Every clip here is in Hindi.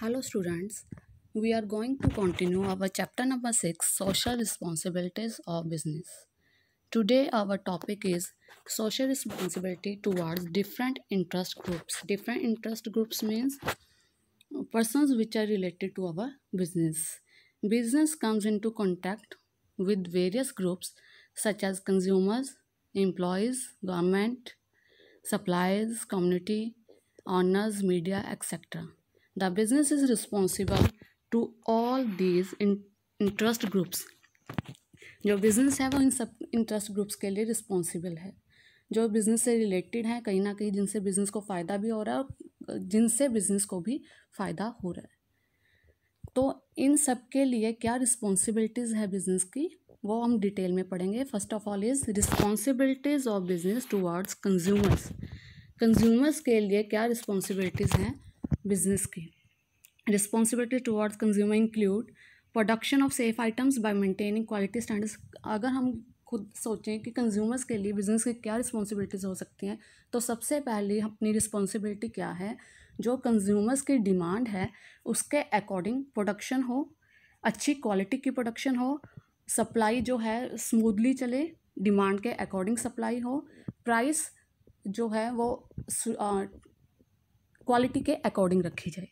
Hello students, we are going to continue our chapter number 6 Social Responsibilities of Business. Today our topic is social responsibility towards different interest groups. Different interest groups means persons which are related to our business. Business comes into contact with various groups such as consumers, employees, government, suppliers, community, owners, media, etc. the business is responsible to all these interest groups जो बिज़नेस है वो इन सब इंटरेस्ट ग्रुप्स के लिए रिस्पॉन्सिबल है जो बिज़नेस से रिलेटेड हैं कहीं ना कहीं जिनसे बिज़नेस को फ़ायदा भी हो रहा है और जिनसे बिज़नेस को भी फ़ायदा हो रहा है तो इन सब के लिए क्या रिस्पॉन्सिबिलिटीज़ है बिज़नेस की वो हम डिटेल में पढ़ेंगे first of all is responsibilities of business towards consumers consumers के लिए क्या रिस्पॉन्सिबिलिटीज़ हैं बिज़नेस की. Responsibility towards consumer include production of safe items by maintaining quality standards अगर हम खुद सोचें कि कंज्यूमर्स के लिए बिज़नेस की क्या रिस्पॉन्सिबिलिटीज़ हो सकती हैं तो सबसे पहले अपनी रिस्पॉन्सिबिलिटी क्या है जो कंज्यूमर्स की डिमांड है उसके अकॉर्डिंग प्रोडक्शन हो अच्छी क्वालिटी की प्रोडक्शन हो सप्लाई जो है स्मूथली चले डिमांड के अकॉर्डिंग सप्लाई हो प्राइस जो है वो क्वालिटी के अकॉर्डिंग रखी जाए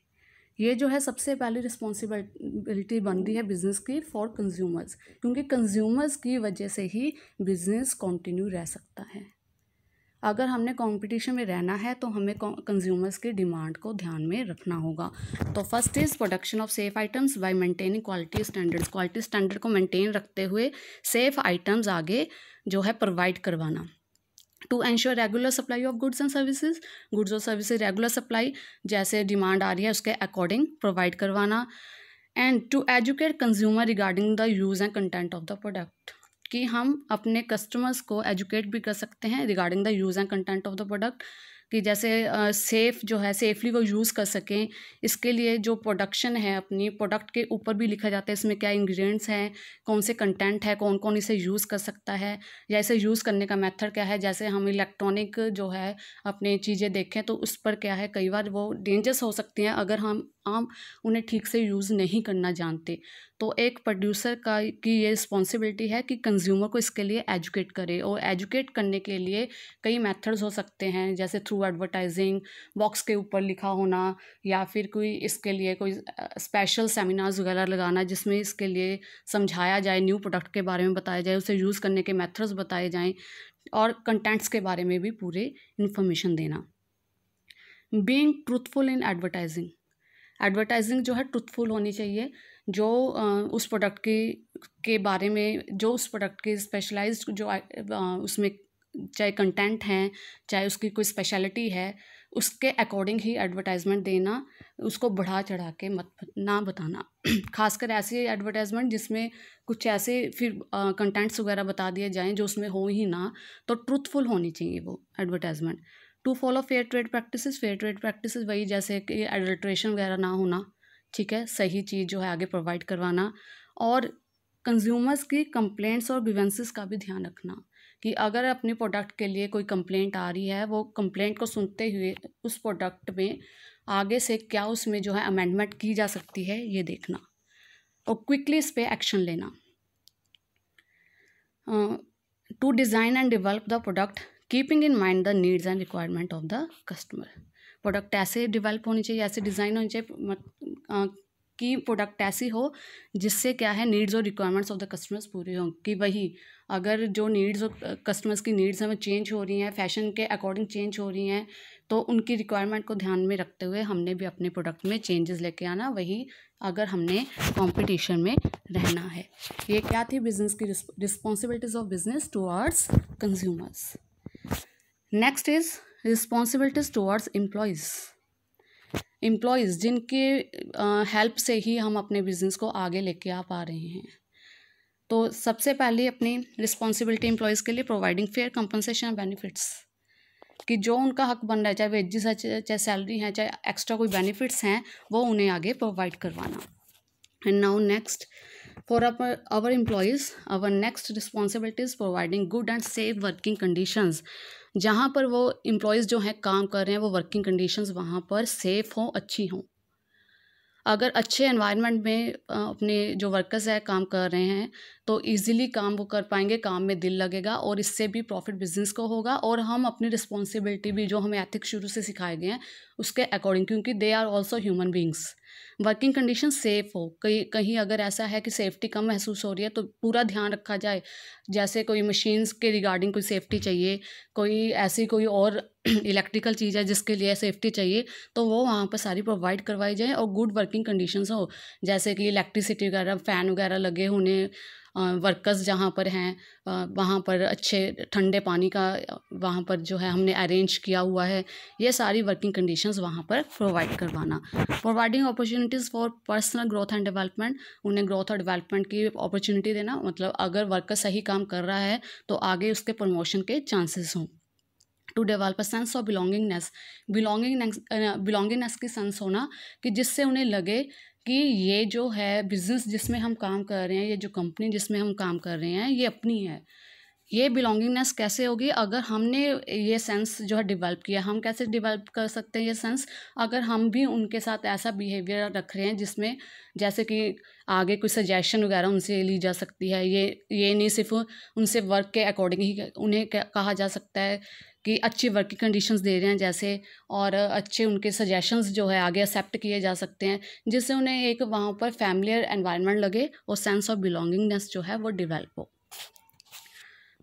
ये जो है सबसे पहली रिस्पॉन्सिबिलिटी बन रही है बिज़नेस की फॉर कंज्यूमर्स क्योंकि कंज्यूमर्स की वजह से ही बिज़नेस कंटिन्यू रह सकता है अगर हमने कंपटीशन में रहना है तो हमें कंज्यूमर्स की डिमांड को ध्यान में रखना होगा तो first is production of safe items by maintaining quality standards quality standard को मेंटेन रखते हुए सेफ आइटम्स आगे जो है प्रोवाइड करवाना to ensure regular supply of goods and services goods और सर्विसेज रेगुलर सप्लाई जैसे डिमांड आ रही है उसके अकॉर्डिंग प्रोवाइड करवाना and to educate consumer regarding the use and content of the product कि हम अपने कस्टमर्स को एजुकेट भी कर सकते हैं regarding the use and content of the product कि जैसे सेफ़ जो है सेफली वो यूज़ कर सकें इसके लिए जो प्रोडक्शन है अपनी प्रोडक्ट के ऊपर भी लिखा जाता है इसमें क्या इंग्रेडिएंट्स हैं कौन से कंटेंट है कौन कौन इसे यूज़ कर सकता है या इसे यूज़ करने का मेथड क्या है जैसे हम इलेक्ट्रॉनिक जो है अपनी चीज़ें देखें तो उस पर क्या है कई बार वो डेंजर्स हो सकती हैं अगर हम आम उन्हें ठीक से यूज़ नहीं करना जानते तो एक प्रोड्यूसर का की ये रिस्पॉन्सिबिलिटी है कि कंज्यूमर को इसके लिए एजुकेट करे और एजुकेट करने के लिए कई मेथड्स हो सकते हैं जैसे थ्रू एडवर्टाइजिंग बॉक्स के ऊपर लिखा होना या फिर कोई इसके लिए कोई स्पेशल सेमिनार्स वगैरह लगाना जिसमें इसके लिए समझाया जाए न्यू प्रोडक्ट के बारे में बताया जाए उसे यूज़ करने के मेथड्स बताए जाएँ और कंटेंट्स के बारे में भी पूरे इन्फॉर्मेशन देना being truthful in advertising advertising जो है ट्रुथफुल होनी चाहिए जो उस प्रोडक्ट की के बारे में जो उस प्रोडक्ट के स्पेशलाइज्ड जो उसमें चाहे कंटेंट हैं चाहे उसकी कोई स्पेशलिटी है उसके अकॉर्डिंग ही एडवर्टाइजमेंट देना उसको बढ़ा चढ़ा के मत ना बताना खासकर ऐसे एडवर्टाइजमेंट जिसमें कुछ ऐसे फिर कंटेंट्स वगैरह बता दिए जाएं जो उसमें हो ही ना तो ट्रूथफुल होनी चाहिए वो advertisement to follow fair trade practices fair trade practices वही जैसे कि एडल्ट्रेशन वगैरह ना होना ठीक है सही चीज़ जो है आगे प्रोवाइड करवाना और कंज्यूमर्स की कंप्लेंट्स और ग्रीवेंसेस का भी ध्यान रखना कि अगर अपने प्रोडक्ट के लिए कोई कंप्लेंट आ रही है वो कंप्लेंट को सुनते हुए उस प्रोडक्ट में आगे से क्या उसमें जो है अमेंडमेंट की जा सकती है ये देखना और क्विकली इस पर एक्शन लेना to design and develop the product keeping in mind the needs and requirement of the customer product ऐसे डिवेल्प होनी चाहिए ऐसे डिज़ाइन होनी चाहिए कि प्रोडक्ट ऐसी हो जिससे क्या है नीड्स और रिक्वायरमेंट्स ऑफ द कस्टमर्स पूरे हों कि वही अगर जो नीड्स और कस्टमर्स की नीड्स हैं वो चेंज हो रही हैं फैशन के अकॉर्डिंग चेंज हो रही हैं तो उनकी रिक्वायरमेंट को ध्यान में रखते हुए हमने भी अपने प्रोडक्ट में चेंजेस लेके आना वही अगर हमने कंपटीशन में रहना है ये क्या थी बिजनेस की responsibilities of business towards consumers next is responsibilities towards employees employees जिनके हेल्प से ही हम अपने बिजनेस को आगे लेके आ पा रहे हैं तो सबसे पहले अपनी रिस्पॉन्सिबिलिटी एम्प्लॉयज़ के लिए प्रोवाइडिंग फेयर कंपनसेशन बेनिफिट्स कि जो उनका हक बन रहा है चाहे वेजेस है चाहे सैलरी है चाहे एक्स्ट्रा कोई बेनिफिट्स हैं वो उन्हें आगे प्रोवाइड करवाना and now next for our employees our next responsibilities providing good and safe working conditions जहाँ पर वो एम्प्लॉयज़ जो हैं काम कर रहे हैं वो वर्किंग कंडीशंस वहाँ पर सेफ़ हों अच्छी हों अगर अच्छे एनवायरनमेंट में अपने जो वर्कर्स है काम कर रहे हैं तो इजीली काम वो कर पाएंगे काम में दिल लगेगा और इससे भी प्रॉफिट बिजनेस को होगा और हम अपनी रिस्पॉन्सिबिलिटी भी जो हमें एथिक्स शुरू से सिखाए गए हैं उसके अकॉर्डिंग क्योंकि they are also human beings working condition safe हो कहीं कहीं अगर ऐसा है कि सेफ्टी कम महसूस हो रही है तो पूरा ध्यान रखा जाए जैसे कोई मशीन्स के रिगार्डिंग कोई सेफ्टी चाहिए कोई ऐसी कोई और इलेक्ट्रिकल चीज़ है जिसके लिए सेफ्टी चाहिए तो वो वहाँ पर सारी प्रोवाइड करवाई जाए और गुड वर्किंग कंडीशंस हो जैसे कि इलेक्ट्रिसिटी वगैरह फ़ैन वगैरह लगे होने वर्कर्स जहाँ पर हैं वहाँ पर अच्छे ठंडे पानी का वहाँ पर जो है हमने अरेंज किया हुआ है ये सारी वर्किंग कंडीशंस वहाँ पर प्रोवाइड करवाना providing opportunities for personal growth and development उन्हें ग्रोथ और डेवलपमेंट की अपॉर्चुनिटी देना मतलब अगर वर्कर सही काम कर रहा है तो आगे उसके प्रमोशन के चांसेस हों to develop a sense of belongingness belonging belongingness की सेंस होना कि जिससे उन्हें लगे कि ये जो है बिज़नेस जिसमें हम काम कर रहे हैं ये जो कंपनी जिसमें हम काम कर रहे हैं ये अपनी है ये बिलोंगिंगनेस कैसे होगी अगर हमने ये सेंस जो है डेवलप किया हम कैसे डेवलप कर सकते हैं ये सेंस अगर हम भी उनके साथ ऐसा बिहेवियर रख रहे हैं जिसमें जैसे कि आगे कोई सजेशन वगैरह उनसे ली जा सकती है ये ये नहीं सिर्फ उनसे वर्क के अकॉर्डिंग ही उन्हें कहा जा सकता है कि अच्छी वर्किंग कंडीशंस दे रहे हैं जैसे और अच्छे उनके सजेशंस जो है आगे एक्सेप्ट किए जा सकते हैं जिससे उन्हें एक वहाँ पर फैमिलियर एनवायरनमेंट लगे और सेंस ऑफ बिलोंगिंगनेस जो है वो डिवेल्प हो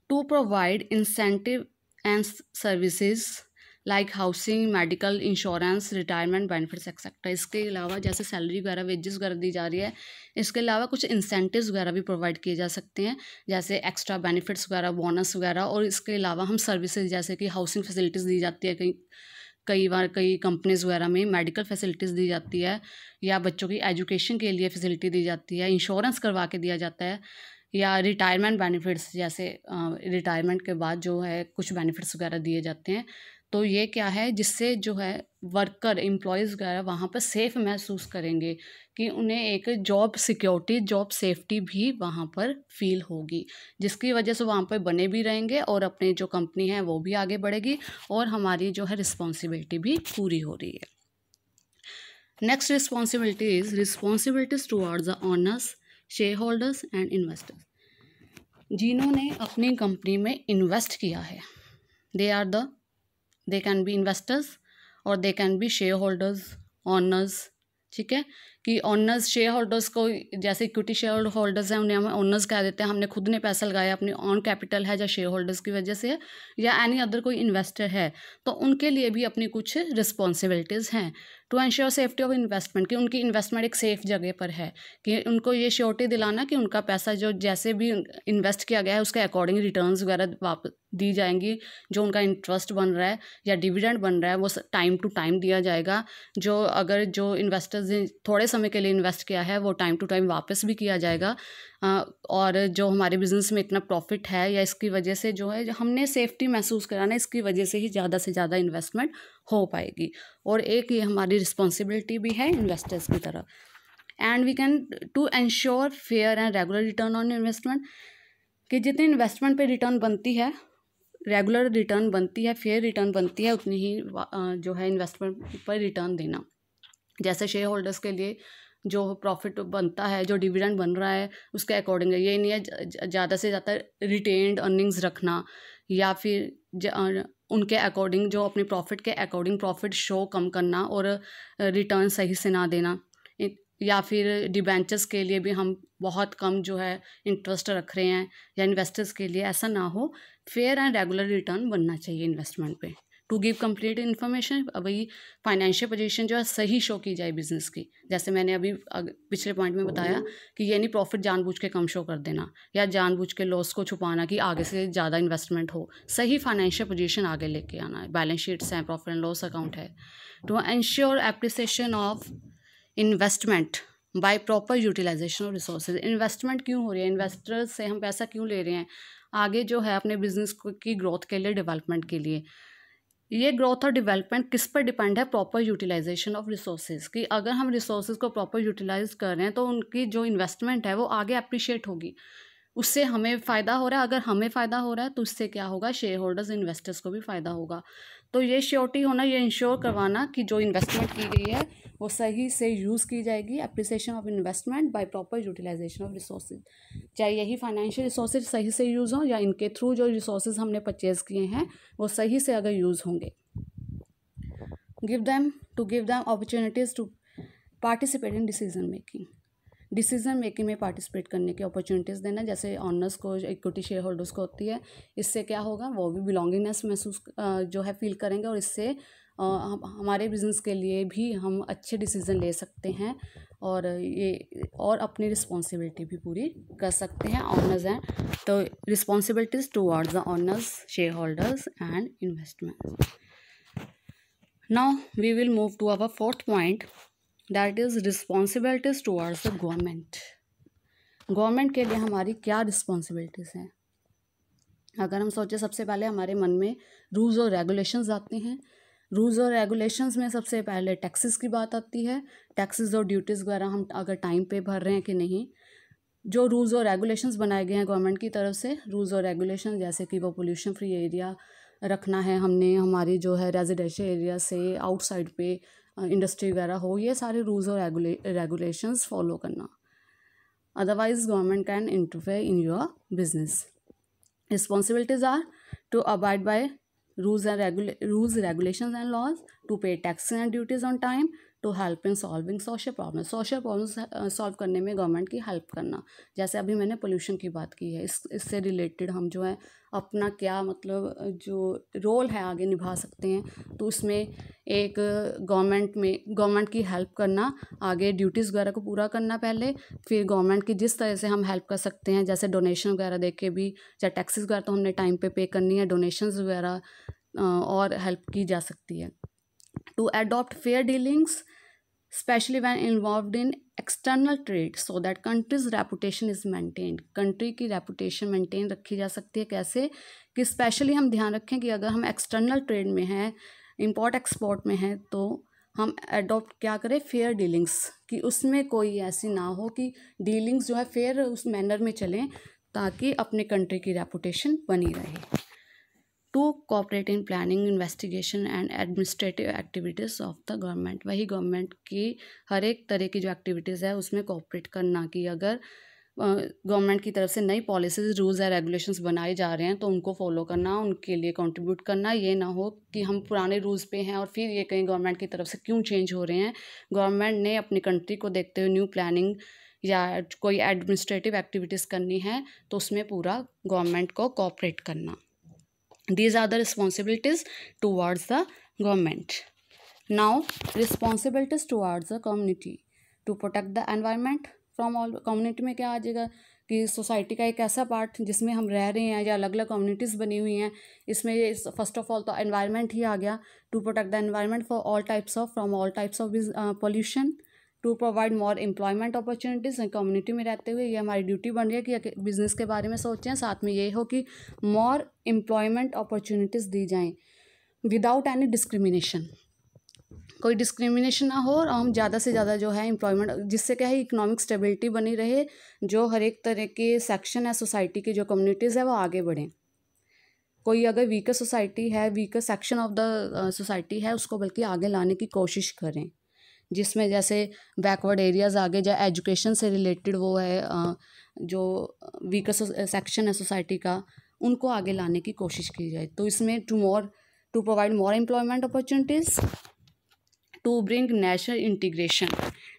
to provide incentive and services like housing medical insurance retirement benefits etcetera इसके अलावा जैसे सैलरी वगैरह वेजेस वगैरह दी जा रही है इसके अलावा कुछ इंसेंटिव्स वगैरह भी प्रोवाइड किए जा सकते हैं जैसे एक्स्ट्रा बेनिफिट्स वगैरह बोनस वगैरह और इसके अलावा हम सर्विसेज जैसे कि हाउसिंग फैसिलिटीज़ दी जाती है कहीं कई बार कई कंपनीज़ वगैरह में मेडिकल फैसिलिटीज़ दी जाती है या बच्चों की एजुकेशन के लिए फैसिलिटी दी जाती है इंश्योरेंस करवा के दिया जाता है या रिटायरमेंट बेनिफिट्स जैसे रिटायरमेंट के बाद जो है कुछ बेनिफिट्स वगैरह दिए जाते हैं तो ये क्या है जिससे जो है वर्कर एम्प्लॉयज़ वगैरह वहाँ पर सेफ़ महसूस करेंगे कि उन्हें एक जॉब सिक्योरिटी जॉब सेफ्टी भी वहाँ पर फील होगी जिसकी वजह से वहाँ पर बने भी रहेंगे और अपनी जो कंपनी है वो भी आगे बढ़ेगी और हमारी जो है रिस्पॉन्सिबिलिटी भी पूरी हो रही है next responsibility is responsibilities towards the owners share holders and investors जिन्होंने अपनी कंपनी में इन्वेस्ट किया है they are the they can be investors और they can be share holders owners ठीक है कि ऑनर्स शेयर होल्डर्स को जैसे इक्विटी शेयर होल्डर्स हैं उन्हें हम ऑनर्स कह देते हैं हमने खुद ने पैसा लगाया अपने ऑन कैपिटल है या शेयर होल्डर्स की वजह से या एनी अदर कोई इन्वेस्टर है तो उनके लिए भी अपनी कुछ रिस्पॉन्सिबिलिटीज़ हैं to ensure safety of investment कि उनकी इन्वेस्टमेंट एक सेफ जगह पर है कि उनको ये श्योरिटी दिलाना कि उनका पैसा जो जैसे भी इन्वेस्ट किया गया है उसके अकॉर्डिंग रिटर्न्स वगैरह वापस दी जाएंगी जो उनका इंटरेस्ट बन रहा है या डिविडेंड बन रहा है वो टाइम टू टाइम दिया जाएगा जो अगर जो इन्वेस्टर्स थोड़े समय के लिए इन्वेस्ट किया है वो टाइम टू टाइम वापस भी किया जाएगा और जो हमारे बिजनेस में इतना प्रॉफिट है या इसकी वजह से जो है हमने सेफ्टी महसूस कराना इसकी वजह से ही ज़्यादा से ज़्यादा इन्वेस्टमेंट हो पाएगी और एक ये हमारी रिस्पॉन्सिबिलिटी भी है इन्वेस्टर्स की तरफ and we can to ensure fair and regular return on investment कि जितनी इन्वेस्टमेंट पे रिटर्न बनती है रेगुलर रिटर्न बनती है फेयर रिटर्न बनती है उतनी ही जो है इन्वेस्टमेंट पर रिटर्न देना जैसे शेयर होल्डर्स के लिए जो प्रॉफिट बनता है जो डिविडेंड बन रहा है उसके अकॉर्डिंग है ये नहीं है ज़्यादा से ज़्यादा रिटेन्ड अर्निंग्स रखना या फिर उनके अकॉर्डिंग जो अपने प्रॉफिट के अकॉर्डिंग प्रॉफिट शो कम करना और रिटर्न सही से ना देना या फिर डिबेंचर्स के लिए भी हम बहुत कम जो है इंटरेस्ट रख रहे हैं या इन्वेस्टर्स के लिए ऐसा ना हो फेयर एंड रेगुलर रिटर्न बनना चाहिए इन्वेस्टमेंट पे टू गिव कम्प्लीट इन्फॉर्मेशन वही फाइनेंशियल पोजिशन जो है सही शो की जाए बिजनेस की जैसे मैंने अभी पिछले पॉइंट में बताया कि ये नहीं प्रॉफिट जानबूझ के कम शो कर देना या जानबूझ के लॉस को छुपाना कि आगे से ज़्यादा इन्वेस्टमेंट हो सही फाइनेंशियल पोजिशन आगे लेके आना है बैलेंस शीट्स हैं प्रॉफिट एंड लॉस अकाउंट है to ensure appreciation of investment by proper utilisation of resources investment क्यों हो रही है इन्वेस्टर्स से हम पैसा क्यों ले रहे हैं आगे जो है अपने बिजनेस की ग्रोथ के लिए डेवलपमेंट के लिए ये ग्रोथ और डेवलपमेंट किस पर डिपेंड है प्रॉपर यूटिलाइजेशन ऑफ रिसोर्सेज कि अगर हम रिसोर्सेज को प्रॉपर यूटिलाइज कर रहे हैं तो उनकी जो इन्वेस्टमेंट है वो आगे अप्रिशिएट होगी उससे हमें फ़ायदा हो रहा है अगर हमें फ़ायदा हो रहा है तो उससे क्या होगा शेयर होल्डर्स इन्वेस्टर्स को भी फ़ायदा होगा तो ये श्योरिटी होना ये इंश्योर करवाना कि जो इन्वेस्टमेंट की गई है वो सही से यूज़ की जाएगी appreciation of investment by proper utilisation of resources चाहे यही फाइनेंशियल रिसोर्सेज सही से यूज़ हों या इनके थ्रू जो रिसोर्सेज हमने परचेज़ किए हैं वो सही से अगर यूज़ होंगे give them to give them opportunities to participate in decision making decision making में पार्टिसिपेट करने की अपॉर्चुनिटीज़ देना जैसे ऑनर्स को इक्विटी शेयर होल्डर्स को होती है इससे क्या होगा वो भी बिलोंगिंगनेस महसूस जो है फील करेंगे और इससे हमारे बिजनेस के लिए भी हम अच्छे डिसीज़न ले सकते हैं और ये और अपनी रिस्पॉन्सिबिलिटी भी पूरी कर सकते हैं ऑनर्स हैं तो responsibilities towards the owners share holders and investment now we will move to our fourth point that is responsibilities towards the government government के लिए हमारी क्या रिस्पॉन्सिबिलिटीज़ हैं अगर हम सोचें सबसे पहले हमारे मन में रूल्स और रेगुलेशंस आते हैं रूल्स और रेगुलेशंस में सबसे पहले टैक्सेस की बात आती है टैक्सेस और ड्यूटीज़ वगैरह हम अगर टाइम पे भर रहे हैं कि नहीं जो रूल्स और रेगुलेशंस बनाए गए हैं गवर्नमेंट की तरफ से रूल्स और रेगुलेशन जैसे कि वो पोल्यूशन फ्री एरिया रखना है हमने हमारी जो है रेजिडेंशियल एरिया से आउटसाइड पे इंडस्ट्री वगैरह हो ये सारे रूल्स और रेगुलेशन फॉलो करना otherwise government can interfere in your business responsibilities are to abide by rules and rules regulation and laws to pay tax and duties on time to help in solving social problem social problem solve करने में गवर्नमेंट की हेल्प करना जैसे अभी मैंने पोल्यूशन की बात की है इस इससे रिलेटेड हम जो है अपना क्या मतलब जो रोल है आगे निभा सकते हैं तो उसमें एक गवर्नमेंट में गवर्नमेंट की हेल्प करना आगे ड्यूटीज़ वगैरह को पूरा करना पहले फिर गवर्नमेंट की जिस तरह से हम हेल्प कर सकते हैं जैसे डोनेशन वगैरह दे के भी चाहे टैक्सेस वगैरह तो हमने टाइम पे पे करनी है डोनेशंस वगैरह और हेल्प की जा सकती है to adopt fair dealings especially when involved in external trade so that country's reputation is maintained country की reputation maintain रखी जा सकती है कैसे कि specially हम ध्यान रखें कि अगर हम external trade में हैं import export में हैं तो हम adopt क्या करें fair dealings कि उसमें कोई ऐसी ना हो कि dealings जो है fair उस manner में चलें ताकि अपने country की reputation बनी रहे to cooperate in planning investigation and administrative activities of the government वही गवर्नमेंट की हर एक तरह की जो एक्टिविटीज़ है उसमें कॉपरेट करना कि अगर गवर्नमेंट की तरफ से नई पॉलिसीज रूल्स या रेगुलेशंस बनाए जा रहे हैं तो उनको फॉलो करना उनके लिए कंट्रीब्यूट करना ये ना हो कि हम पुराने रूल्स पे हैं और फिर ये कहीं गवर्नमेंट की तरफ से क्यों चेंज हो रहे हैं गवर्नमेंट ने अपनी कंट्री को देखते हुए न्यू प्लानिंग या कोई एडमिनिस्ट्रेटिव एक्टिविटीज़ करनी है तो उसमें पूरा गवर्नमेंट को कॉपरेट करना these are the responsibilities towards the government now responsibilities towards the community to protect the environment from all community mein kya aa jayega कि सोसाइटी का एक ऐसा पार्ट जिसमें हम रह रहे हैं या अलग अलग कम्युनिटीज़ बनी हुई हैं इसमें ये फर्स्ट ऑफ ऑल तो एनवायरनमेंट ही आ गया to protect the environment for all types of from all types of pollution to provide more employment opportunities community में रहते हुए ये हमारी ड्यूटी बन रही है कि बिज़नेस के बारे में सोचें साथ में ये हो कि मोर एम्प्लॉयमेंट अपॉर्चुनिटीज़ दी जाएँ विदाउट एनी डिस्क्रिमिनेशन कोई डिस्क्रिमिनेशन ना हो और हम ज़्यादा से ज़्यादा जो है एम्प्लॉयमेंट जिससे क्या है इकोनॉमिक स्टेबिलिटी बनी रहे जो हर एक तरह के सेक्शन है सोसाइटी के जो कम्युनिटीज़ है वो आगे बढ़ें कोई अगर वीकर सोसाइटी है weaker section of the society है उसको बल्कि आगे लाने की कोशिश करें जिसमें जैसे बैकवर्ड एरियाज़ आ गए या एजुकेशन से रिलेटेड वो है जो वीकर सेक्शन है सोसाइटी का उनको आगे लाने की कोशिश की जाए तो इसमें to more to provide more employment opportunities to bring national integration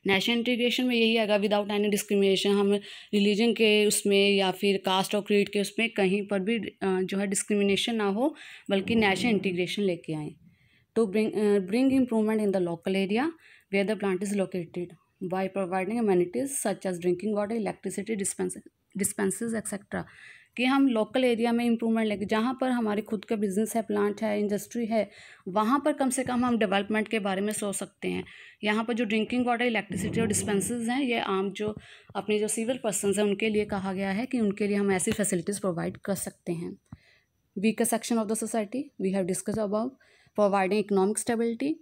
national integration में यही आएगा विदाउट एनी डिस्क्रिमिनेशन हम रिलीजन के उसमें या फिर कास्ट और क्रीड के उसमें कहीं पर भी जो है डिस्क्रिमिनेशन ना हो बल्कि नेशनल इंटीग्रेशन लेके आए to bring bring improvement in the local area where the plant is located by providing amenities such as drinking water, electricity, dispense, dispenses etc. कि हम लोकल एरिया में इम्प्रूवमेंट लेंगे जहाँ पर हमारे खुद का बिजनेस है प्लांट है इंडस्ट्री है वहाँ पर कम से कम हम डेवलपमेंट के बारे में सोच सकते हैं यहाँ पर जो ड्रिंकिंग वाटर इलेक्ट्रिसिटी और डिस्पेंसेस हैं ये आम जो अपने जो सिविल पर्सन हैं उनके लिए कहा गया है कि उनके लिए हम ऐसी फैसिलिटीज़ प्रोवाइड कर सकते हैं weaker section of the society we have discuss about providing economic stability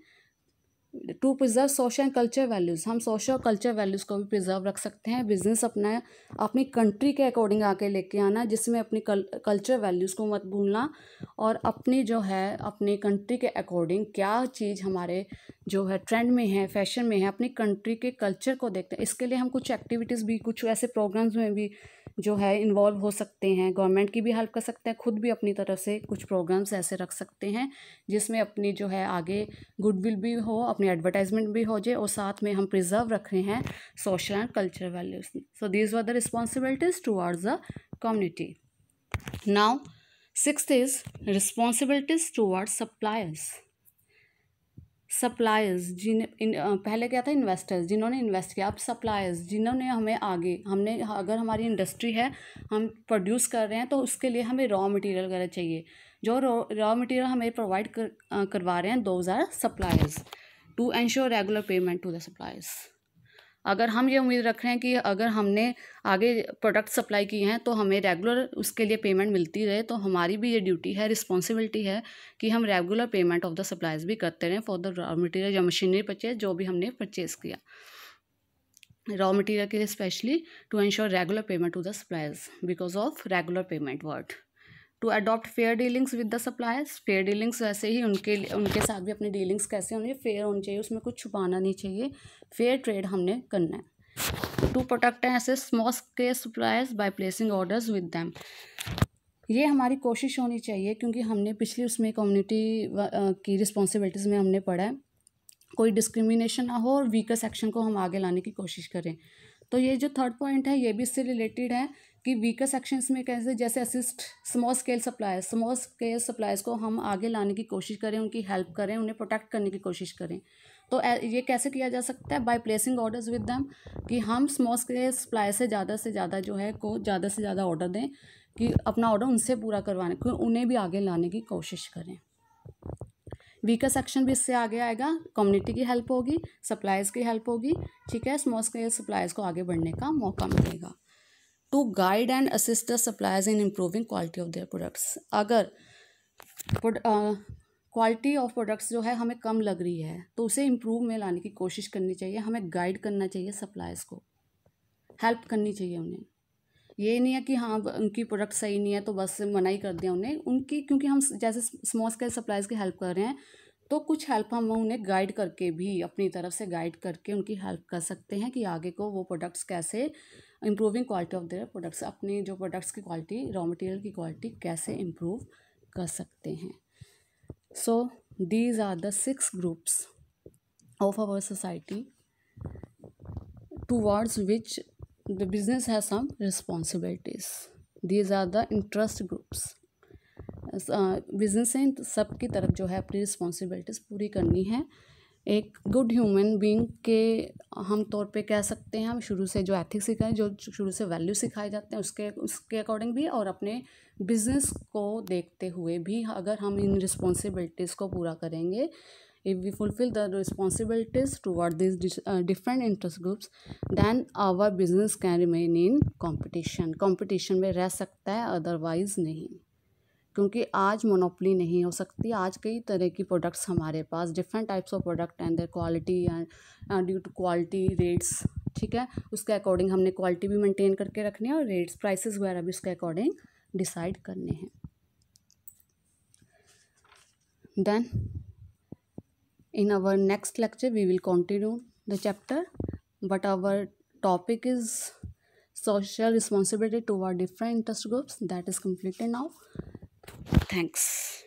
to preserve social and culture values हम सोशल कल्चर वैल्यूज़ को भी प्रिजर्व रख सकते हैं बिजनेस अपना अपनी कंट्री के अकॉर्डिंग आके लेके आना जिसमें अपनी कल कल्चर वैल्यूज़ को मत भूलना और अपनी जो है अपनी कंट्री के अकॉर्डिंग क्या चीज़ हमारे जो है ट्रेंड में है फैशन में है अपनी कंट्री के कल्चर को देखते हैं इसके लिए हम कुछ एक्टिविटीज़ भी कुछ ऐसे प्रोग्राम्स में भी जो है इन्वॉल्व हो सकते हैं गवर्नमेंट की भी हेल्प कर सकते हैं खुद भी अपनी तरफ से कुछ प्रोग्राम्स ऐसे रख सकते हैं जिसमें अपनी जो है आगे गुडविल भी हो अपनी एडवर्टाइजमेंट भी हो जाए और साथ में हम प्रिजर्व रख रहे हैं social and culture values so these are the responsibilities towards the community now six is responsibilities towards suppliers suppliers जिन इन पहले क्या था इन्वेस्टर्स जिन्होंने इन्वेस्ट किया अब सप्लायर्स जिन्होंने हमें आगे हमने अगर हमारी इंडस्ट्री है हम प्रोड्यूस कर रहे हैं तो उसके लिए हमें रॉ मटेरियल वगैरह चाहिए जो रॉ मटेरियल हमें प्रोवाइड कर, करवा रहे हैं दो हज़ार suppliers to ensure regular payment to the suppliers अगर हम ये उम्मीद रख रहे हैं कि अगर हमने आगे प्रोडक्ट सप्लाई किए हैं तो हमें रेगुलर उसके लिए पेमेंट मिलती रहे तो हमारी भी ये ड्यूटी है रिस्पॉन्सिबिलिटी है कि हम regular payment of the supplies भी करते रहें फॉर द रॉ मटेरियल या मशीनरी परचेज जो भी हमने परचेज़ किया रॉ मटेरियल के लिए specially to insure regular payment to the suppliers because of regular payment word to adopt fair dealings with the suppliers fair dealings वैसे ही उनके उनके साथ भी अपनी डीलिंग्स कैसे होनी फेयर होनी चाहिए उसमें कुछ छुपाना नहीं चाहिए फेयर ट्रेड हमने करना है टू प्रोटेक्ट एंड ऐसे small scale suppliers by placing orders with them ये हमारी कोशिश होनी चाहिए क्योंकि हमने पिछली उसमें कम्युनिटी की रिस्पॉन्सिबिलिटीज़ में हमने पढ़ा है कोई डिस्क्रिमिनेशन ना हो और वीकर सेक्शन को हम आगे लाने की कोशिश करें तो ये जो थर्ड पॉइंट है ये भी इससे रिलेटेड है कि वीकर सेक्शंस में कैसे जैसे assist small scale suppliers small scale suppliers को हम आगे लाने की कोशिश करें उनकी हेल्प करें उन्हें प्रोटेक्ट करने की कोशिश करें तो ये कैसे किया जा सकता है by placing orders with them कि हम स्मॉल स्केल सप्लायर से ज़्यादा से ज़्यादा जो है को ज़्यादा से ज़्यादा ऑर्डर दें कि अपना ऑर्डर उनसे पूरा करवाने को उन्हें भी आगे लाने की कोशिश करें वीकर सेक्शन भी इससे आगे आएगा कम्युनिटी की हेल्प होगी सप्लायर्स की हेल्प होगी ठीक है स्मॉल स्केल सप्लायर्स को आगे बढ़ने का मौका मिलेगा to guide and assist the suppliers in improving quality of their products अगर क्वालिटी ऑफ प्रोडक्ट्स जो है हमें कम लग रही है तो उसे इम्प्रूव में लाने की कोशिश करनी चाहिए हमें गाइड करना चाहिए सप्लायर्स को हेल्प करनी चाहिए उन्हें ये नहीं है कि हाँ उनकी प्रोडक्ट सही नहीं है तो बस मना ही कर दिया उन्हें उनकी क्योंकि हम जैसे स्मॉल स्केल सप्लायर्स की हेल्प कर रहे हैं तो कुछ हेल्प हम उन्हें गाइड करके भी अपनी तरफ से गाइड करके उनकी हेल्प कर सकते हैं कि आगे को वो प्रोडक्ट्स कैसे improving quality of their products अपने जो प्रोडक्ट्स की क्वालिटी रॉ मटेरियल की क्वालिटी कैसे इम्प्रूव कर सकते हैं so these are the six groups of our society towards which the business has some responsibilities these are the interest groups बिजनेसें uh, सबकी तरफ जो है अपनी रिस्पॉन्सिबिलिटीज़ पूरी करनी है एक गुड ह्यूमन बींग के हम तौर पे कह सकते हैं हम शुरू से जो एथिक्स सिखाए जो शुरू से वैल्यू सिखाए जाते हैं उसके उसके अकॉर्डिंग भी और अपने बिजनेस को देखते हुए भी अगर हम इन रिस्पॉन्सिबिलिटीज़ को पूरा करेंगे if we fulfil the responsibilities toward this different interest groups then our business can remain in competition competition में रह सकता है अदरवाइज नहीं क्योंकि आज मोनोपली नहीं हो सकती आज कई तरह की प्रोडक्ट्स हमारे पास different types of product and their quality and due to quality rates ठीक है उसके अकॉर्डिंग हमने क्वालिटी भी मेंटेन करके रखनी है और रेट्स प्राइसेस वगैरह भी उसके अकॉर्डिंग डिसाइड करने हैं in our next lecture we will continue the chapter but our topic is social responsibility to our different interest groups that is completed now Thanks.